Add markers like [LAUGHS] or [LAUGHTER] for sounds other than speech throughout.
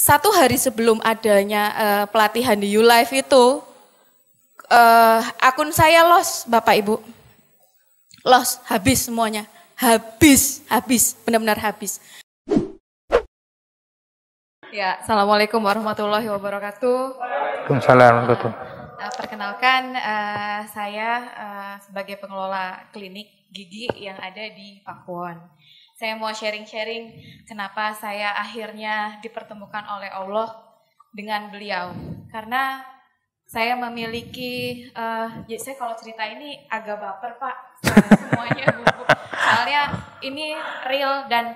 satu hari sebelum adanya uh, pelatihan di Ulife itu uh, akun saya los Bapak Ibu. Los, habis semuanya. Habis, habis, benar-benar habis. Ya, Assalamualaikum warahmatullahi wabarakatuh. Waalaikumsalam warahmatullahi wabarakatuh. Eh, perkenalkan, uh, saya uh, sebagai pengelola klinik gigi yang ada di Pakuan saya mau sharing-sharing kenapa saya akhirnya dipertemukan oleh Allah dengan beliau. Karena saya memiliki, uh, ya saya kalau cerita ini agak baper pak, semuanya Soalnya ini real dan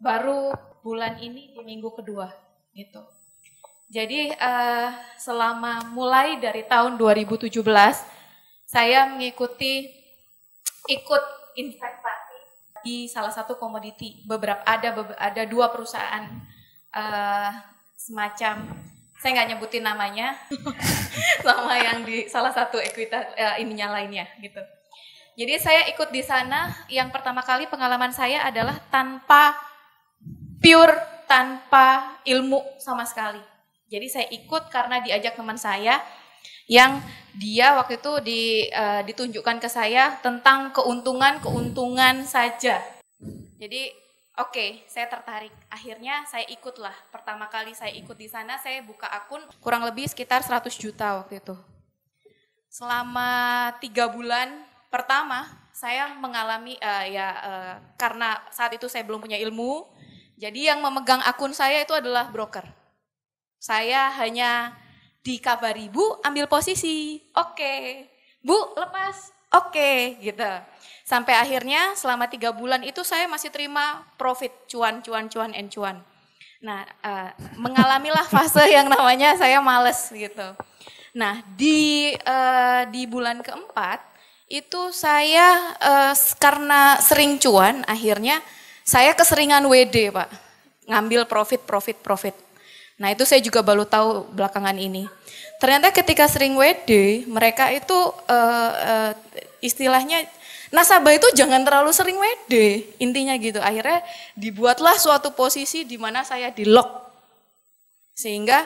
baru bulan ini di minggu kedua gitu. Jadi uh, selama mulai dari tahun 2017 saya mengikuti ikut infek di salah satu komoditi. Beberapa ada ada dua perusahaan uh, semacam saya nggak nyebutin namanya [LAUGHS] sama yang di salah satu ekuitas uh, eh, ininya lainnya gitu. Jadi saya ikut di sana yang pertama kali pengalaman saya adalah tanpa pure, tanpa ilmu sama sekali. Jadi saya ikut karena diajak teman saya yang dia waktu itu di, uh, ditunjukkan ke saya tentang keuntungan-keuntungan saja. Jadi oke, okay, saya tertarik. Akhirnya saya ikutlah. Pertama kali saya ikut di sana, saya buka akun kurang lebih sekitar 100 juta waktu itu. Selama tiga bulan pertama, saya mengalami uh, ya uh, karena saat itu saya belum punya ilmu, jadi yang memegang akun saya itu adalah broker. Saya hanya di kabar ibu ambil posisi. Oke. Okay. Bu, lepas. Oke, okay, gitu. Sampai akhirnya selama tiga bulan itu saya masih terima profit, cuan, cuan, cuan, and cuan. Nah, uh, mengalamilah fase [LAUGHS] yang namanya saya males gitu. Nah, di uh, di bulan keempat itu saya uh, karena sering cuan akhirnya saya keseringan WD, Pak. Ngambil profit, profit, profit. Nah itu saya juga baru tahu belakangan ini. Ternyata ketika sering WD, mereka itu uh, uh, istilahnya nasabah itu jangan terlalu sering WD, intinya gitu. Akhirnya dibuatlah suatu posisi di mana saya di lock, sehingga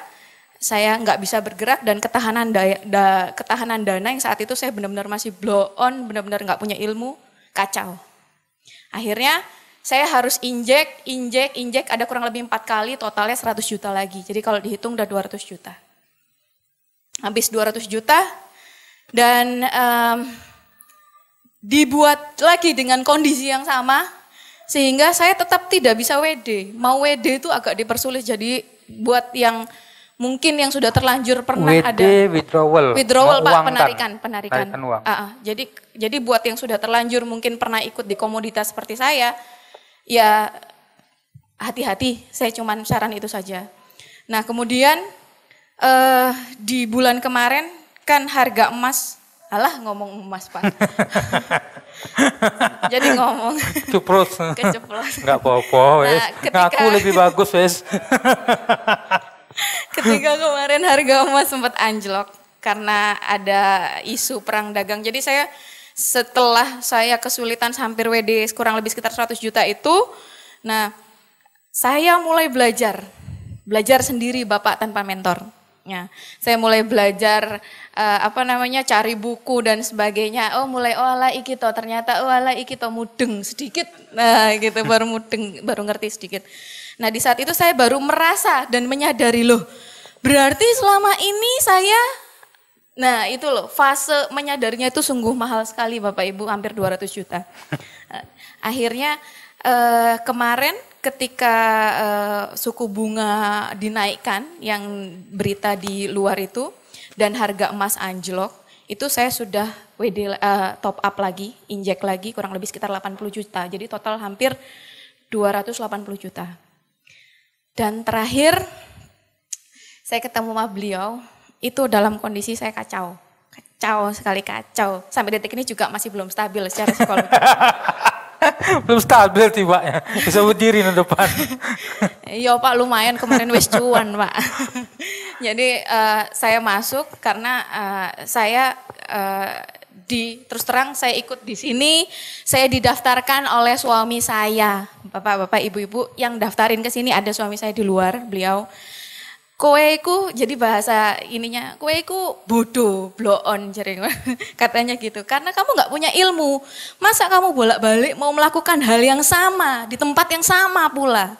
saya nggak bisa bergerak dan ketahanan daya, da, ketahanan dana yang saat itu saya benar-benar masih blow on, benar-benar nggak punya ilmu, kacau. Akhirnya saya harus injek, injek, injek, ada kurang lebih empat kali totalnya 100 juta lagi. Jadi kalau dihitung udah 200 juta. Habis 200 juta dan um, dibuat lagi dengan kondisi yang sama sehingga saya tetap tidak bisa WD. Mau WD itu agak dipersulit jadi buat yang mungkin yang sudah terlanjur pernah WD, ada withdrawal withdrawal Pak penarikan penarikan, Uh, uh, jadi jadi buat yang sudah terlanjur mungkin pernah ikut di komoditas seperti saya ya hati-hati, saya cuma saran itu saja. Nah kemudian eh, di bulan kemarin kan harga emas, alah ngomong emas pak. [LAUGHS] Jadi ngomong. Ceplos. Keceplos. Enggak apa-apa nah, wes. Nah, Aku lebih bagus wes. [LAUGHS] ketika kemarin harga emas sempat anjlok karena ada isu perang dagang. Jadi saya setelah saya kesulitan hampir WD kurang lebih sekitar 100 juta itu, nah saya mulai belajar, belajar sendiri Bapak tanpa mentor. Ya, saya mulai belajar uh, apa namanya cari buku dan sebagainya. Oh mulai oh ala iki to ternyata oh ala iki to mudeng sedikit. Nah [LAUGHS] gitu baru mudeng baru ngerti sedikit. Nah di saat itu saya baru merasa dan menyadari loh. Berarti selama ini saya Nah itu loh, fase menyadarnya itu sungguh mahal sekali Bapak Ibu, hampir 200 juta. [LAUGHS] Akhirnya eh, kemarin ketika eh, suku bunga dinaikkan yang berita di luar itu dan harga emas anjlok, itu saya sudah WD eh, top up lagi, injek lagi kurang lebih sekitar 80 juta. Jadi total hampir 280 juta. Dan terakhir saya ketemu sama beliau, itu dalam kondisi saya kacau. Kacau sekali kacau. Sampai detik ini juga masih belum stabil secara psikologi. [LAUGHS] belum stabil tiba ya. Bisa berdiri di depan. [LAUGHS] Iya Pak lumayan kemarin wis cuan Pak. [LAUGHS] Jadi uh, saya masuk karena uh, saya uh, di terus terang saya ikut di sini, saya didaftarkan oleh suami saya. Bapak-bapak, ibu-ibu yang daftarin ke sini ada suami saya di luar, beliau kowe iku jadi bahasa ininya kowe iku bodoh blow on jaring [LAUGHS] katanya gitu karena kamu nggak punya ilmu masa kamu bolak balik mau melakukan hal yang sama di tempat yang sama pula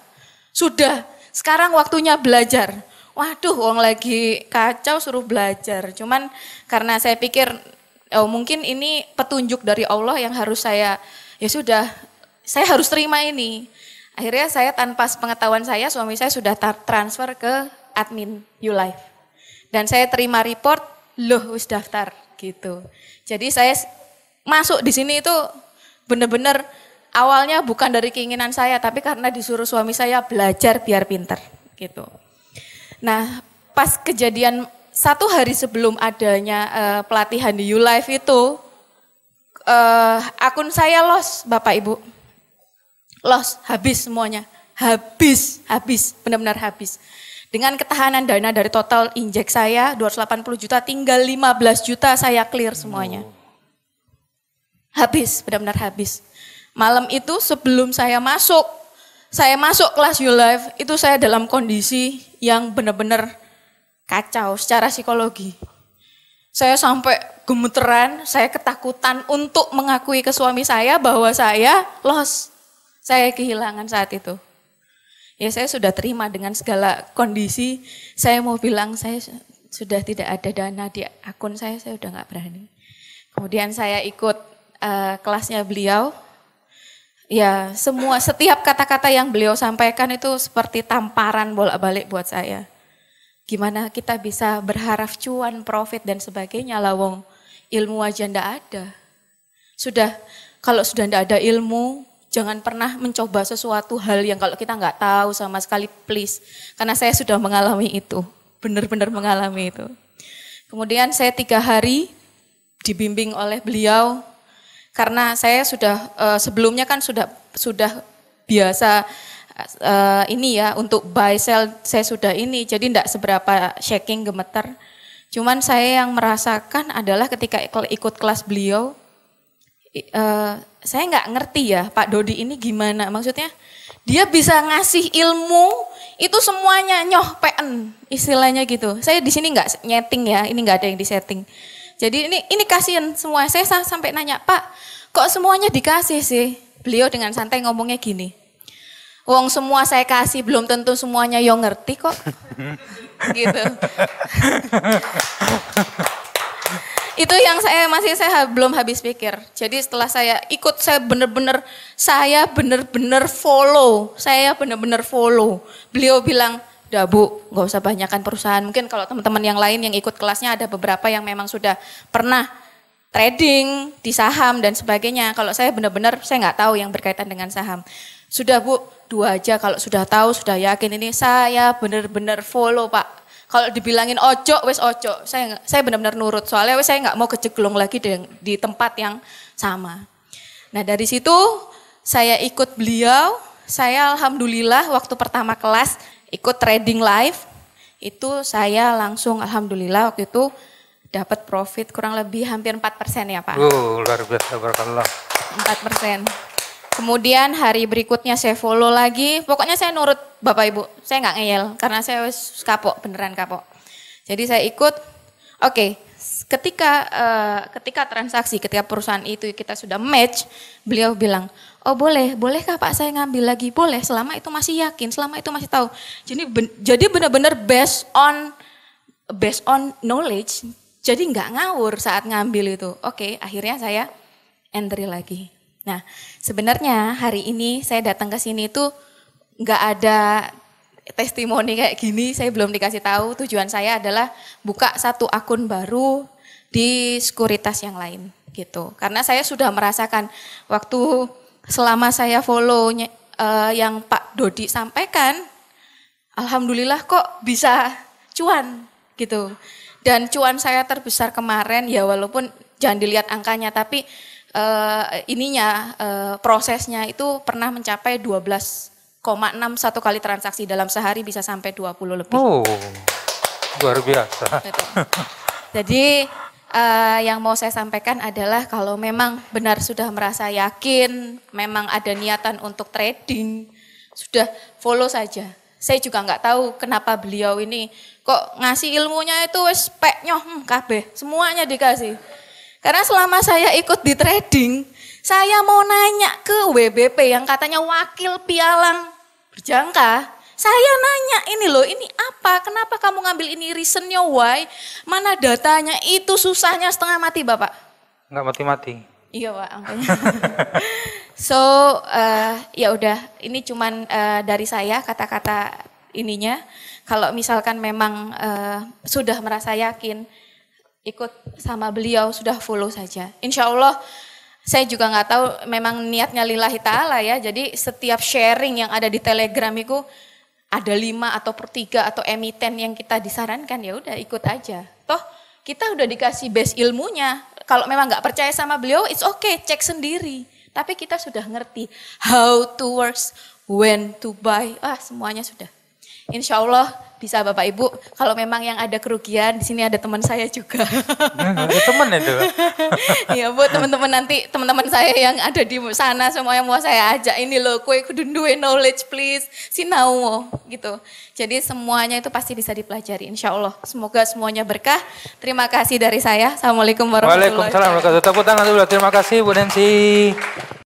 sudah sekarang waktunya belajar waduh uang lagi kacau suruh belajar cuman karena saya pikir oh mungkin ini petunjuk dari Allah yang harus saya ya sudah saya harus terima ini Akhirnya saya tanpa pengetahuan saya suami saya sudah transfer ke admin Life Dan saya terima report, loh wis daftar gitu. Jadi saya masuk di sini itu benar-benar awalnya bukan dari keinginan saya, tapi karena disuruh suami saya belajar biar pinter gitu. Nah, pas kejadian satu hari sebelum adanya uh, pelatihan di Life itu, uh, akun saya los, Bapak Ibu. Los, habis semuanya. Habis, habis, benar-benar habis. Dengan ketahanan dana dari total injek saya 280 juta tinggal 15 juta saya clear semuanya. Habis, benar-benar habis. Malam itu sebelum saya masuk, saya masuk kelas You Live itu saya dalam kondisi yang benar-benar kacau secara psikologi. Saya sampai gemeteran, saya ketakutan untuk mengakui ke suami saya bahwa saya lost. Saya kehilangan saat itu. Ya saya sudah terima dengan segala kondisi. Saya mau bilang saya sudah tidak ada dana di akun saya, saya sudah nggak berani. Kemudian saya ikut uh, kelasnya beliau. Ya semua setiap kata-kata yang beliau sampaikan itu seperti tamparan bolak-balik buat saya. Gimana kita bisa berharap cuan, profit dan sebagainya lawong ilmu aja ndak ada. Sudah kalau sudah ndak ada ilmu, jangan pernah mencoba sesuatu hal yang kalau kita nggak tahu sama sekali, please. Karena saya sudah mengalami itu, benar-benar mengalami itu. Kemudian saya tiga hari dibimbing oleh beliau karena saya sudah eh, sebelumnya kan sudah sudah biasa eh, ini ya untuk buy sell saya sudah ini jadi tidak seberapa shaking gemeter. Cuman saya yang merasakan adalah ketika ikut kelas beliau uh, saya nggak ngerti ya Pak Dodi ini gimana maksudnya dia bisa ngasih ilmu itu semuanya nyoh PN istilahnya gitu saya di sini nggak nyeting ya ini nggak ada yang disetting jadi ini ini kasihan semua saya sampai nanya Pak kok semuanya dikasih sih beliau dengan santai ngomongnya gini Wong semua saya kasih belum tentu semuanya yang ngerti kok [LAUGHS] gitu [LAUGHS] itu yang saya masih saya belum habis pikir. Jadi setelah saya ikut, saya benar-benar saya benar-benar follow, saya benar-benar follow. Beliau bilang, "Dah, bu, nggak usah banyakkan perusahaan. Mungkin kalau teman-teman yang lain yang ikut kelasnya ada beberapa yang memang sudah pernah trading di saham dan sebagainya. Kalau saya benar-benar saya nggak tahu yang berkaitan dengan saham. Sudah bu, dua aja kalau sudah tahu, sudah yakin ini saya benar-benar follow pak kalau dibilangin ojo wes ojo saya saya benar-benar nurut soalnya wes saya nggak mau kejeglong lagi di, di tempat yang sama nah dari situ saya ikut beliau saya alhamdulillah waktu pertama kelas ikut trading live itu saya langsung alhamdulillah waktu itu dapat profit kurang lebih hampir empat persen ya Pak. Oh, luar biasa barakallah. 4%. Kemudian hari berikutnya saya follow lagi. Pokoknya saya nurut Bapak Ibu. Saya nggak ngeyel karena saya kapok, beneran kapok. Jadi saya ikut. Oke, okay, ketika uh, ketika transaksi, ketika perusahaan itu kita sudah match, beliau bilang, "Oh, boleh. Bolehkah Pak saya ngambil lagi?" "Boleh, selama itu masih yakin, selama itu masih tahu." Jadi ben, jadi benar-benar based on based on knowledge. Jadi nggak ngawur saat ngambil itu. Oke, okay, akhirnya saya entry lagi Nah, sebenarnya hari ini saya datang ke sini itu nggak ada testimoni kayak gini, saya belum dikasih tahu. Tujuan saya adalah buka satu akun baru di sekuritas yang lain gitu. Karena saya sudah merasakan waktu selama saya follow uh, eh, yang Pak Dodi sampaikan, alhamdulillah kok bisa cuan gitu. Dan cuan saya terbesar kemarin ya walaupun jangan dilihat angkanya tapi uh, ininya uh, prosesnya itu pernah mencapai 12,6 satu kali transaksi dalam sehari bisa sampai 20 lebih. Oh, luar biasa. Jadi uh, yang mau saya sampaikan adalah kalau memang benar sudah merasa yakin, memang ada niatan untuk trading, sudah follow saja. Saya juga nggak tahu kenapa beliau ini kok ngasih ilmunya itu wes peknyoh hmm, kabeh, semuanya dikasih. Karena selama saya ikut di trading, saya mau nanya ke WBP yang katanya wakil pialang berjangka, saya nanya ini loh, ini apa? Kenapa kamu ngambil ini? Reasonnya why? Mana datanya? Itu susahnya setengah mati bapak. Enggak mati-mati. Iya pak, [LAUGHS] so uh, ya udah, ini cuman uh, dari saya kata-kata ininya. Kalau misalkan memang uh, sudah merasa yakin, ikut sama beliau sudah follow saja. Insya Allah saya juga nggak tahu memang niatnya lillahi ta'ala ya. Jadi setiap sharing yang ada di telegram itu ada lima atau per tiga atau emiten yang kita disarankan ya udah ikut aja. Toh kita udah dikasih base ilmunya. Kalau memang nggak percaya sama beliau, it's okay, cek sendiri. Tapi kita sudah ngerti how to works, when to buy, ah semuanya sudah. Insya Allah bisa Bapak Ibu, kalau memang yang ada kerugian di sini ada teman saya juga. Hmm, [LAUGHS] ada teman itu. [LAUGHS] Iya Bu, teman-teman nanti teman-teman saya yang ada di sana semua yang mau saya ajak ini loh, kue kudu duwe knowledge please, si sinau gitu. Jadi semuanya itu pasti bisa dipelajari insya Allah. Semoga semuanya berkah. Terima kasih dari saya. Assalamualaikum warahmatullahi wabarakatuh. Waalaikumsalam warahmatullahi wabarakatuh. Tepuk tangan dulu. Terima kasih Bu Nancy.